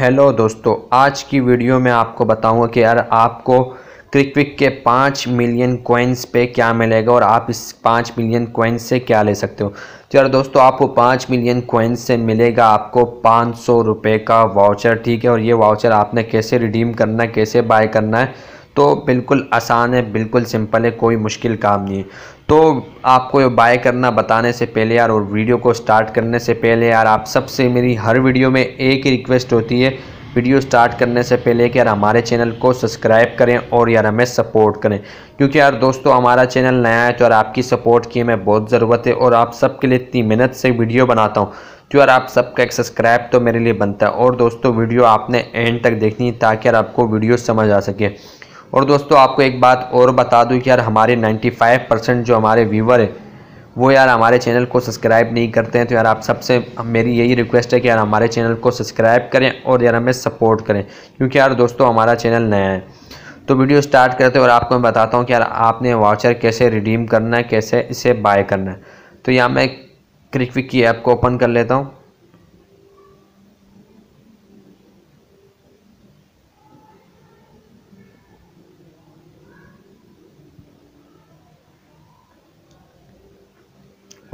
hello दोस्तों आज की वीडियो में आपको बताऊंगा कि यार आपको क्रिकविक के पाँच मिलियन कोइंस पे क्या मिलेगा और आप इस पाँच मिलियन कोइंस से क्या ले सकते हो तो यार दोस्तों आपको पाँच मिलियन कोइंस से मिलेगा आपको पाँच सौ रुपये का वाउचर ठीक है और ये वाउचर आपने कैसे रिडीम करना है कैसे बाय करना है तो बिल्कुल आसान है बिल्कुल सिंपल है कोई मुश्किल काम नहीं है तो आपको बाय करना बताने से पहले यार और वीडियो को स्टार्ट करने से पहले यार आप सबसे मेरी हर वीडियो में एक ही रिक्वेस्ट होती है वीडियो स्टार्ट करने से पहले कि यार हमारे चैनल को सब्सक्राइब करें और यार हमें सपोर्ट करें क्योंकि यार दोस्तों हमारा चैनल नया है तो यार आपकी सपोर्ट की हमें बहुत ज़रूरत है और आप सबके लिए इतनी मेहनत से वीडियो बनाता हूँ तो यार आप सबका एक सब्सक्राइब तो मेरे लिए बनता है और दोस्तों वीडियो आपने एंड तक देखनी ताकि यार आपको वीडियो समझ आ सके और दोस्तों आपको एक बात और बता दूँ कि यार हमारे 95 परसेंट जो हमारे व्यूवर है वो यार हमारे चैनल को सब्सक्राइब नहीं करते हैं तो यार आप सबसे मेरी यही रिक्वेस्ट है कि यार हमारे चैनल को सब्सक्राइब करें और यार हमें सपोर्ट करें क्योंकि यार दोस्तों हमारा चैनल नया है तो वीडियो स्टार्ट करते हैं और आपको मैं बताता हूँ कि यार आपने वाचर कैसे रिडीम करना है कैसे इसे बाय करना है तो यहाँ मैं क्रिकविक की ऐप को ओपन कर लेता हूँ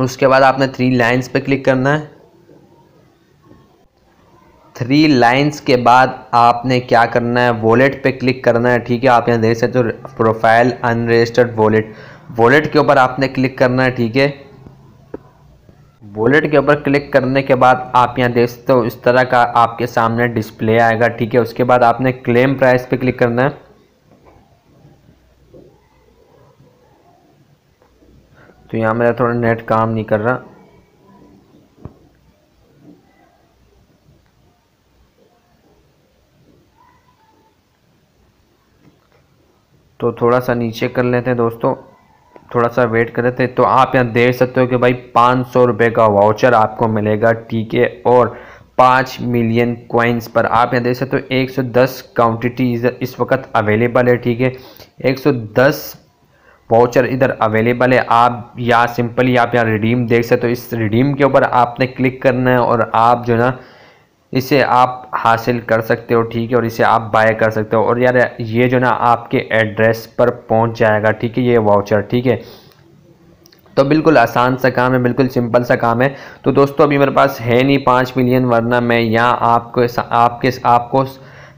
उसके बाद आपने थ्री लाइंस पे क्लिक करना है थ्री लाइंस के बाद आपने क्या करना है वॉलेट पे क्लिक करना है ठीक है आप यहाँ देख सकते हो तो प्रोफाइल अनरजिस्टर्ड वॉलेट वॉलेट के ऊपर आपने क्लिक करना है ठीक है वॉलेट के ऊपर क्लिक करने के बाद आप यहाँ देख सकते हो इस तरह का आपके सामने डिस्प्ले आएगा ठीक है उसके बाद आपने क्लेम प्राइस पर क्लिक करना है तो यहाँ मेरा थोड़ा नेट काम नहीं कर रहा तो थोड़ा सा नीचे कर लेते हैं दोस्तों थोड़ा सा वेट कर लेते हैं तो आप यहाँ देख सकते हो कि भाई पाँच सौ रुपये का वाउचर आपको मिलेगा टीके और पाँच मिलियन कॉइन्स पर आप यहाँ देख सकते हो एक सौ दस क्वान्टिटी इस वक्त अवेलेबल है ठीक है एक सौ दस वाउचर इधर अवेलेबल है आप या सिंपली आप यहाँ रिडीम देख सकते हो तो इस रिडीम के ऊपर आपने क्लिक करना है और आप जो ना इसे आप हासिल कर सकते हो ठीक है और इसे आप बाय कर सकते हो और यार ये जो ना आपके एड्रेस पर पहुंच जाएगा ठीक है ये वाउचर ठीक है तो बिल्कुल आसान सा काम है बिल्कुल सिंपल सा काम है तो दोस्तों अभी मेरे पास है नहीं पाँच मिलियन वरना मैं यहाँ आपको आपके आपको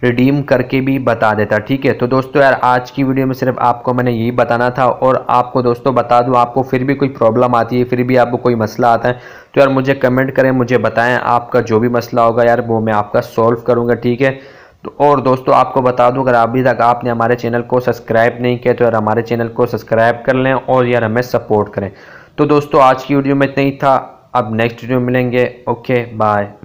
रिडीम करके भी बता देता ठीक है तो दोस्तों यार आज की वीडियो में सिर्फ आपको मैंने यही बताना था और आपको दोस्तों बता दूँ आपको फिर भी कोई प्रॉब्लम आती है फिर भी आपको कोई मसला आता है तो यार मुझे कमेंट करें मुझे बताएं आपका जो भी मसला होगा यार वो मैं आपका सॉल्व करूँगा ठीक है तो और दोस्तों आपको बता दूं अगर अभी तक आपने हमारे चैनल को सब्सक्राइब नहीं किया तो यार हमारे चैनल को सब्सक्राइब कर लें और यार हमें सपोर्ट करें तो दोस्तों आज की वीडियो में इतना ही था अब नेक्स्ट वीडियो मिलेंगे ओके बाय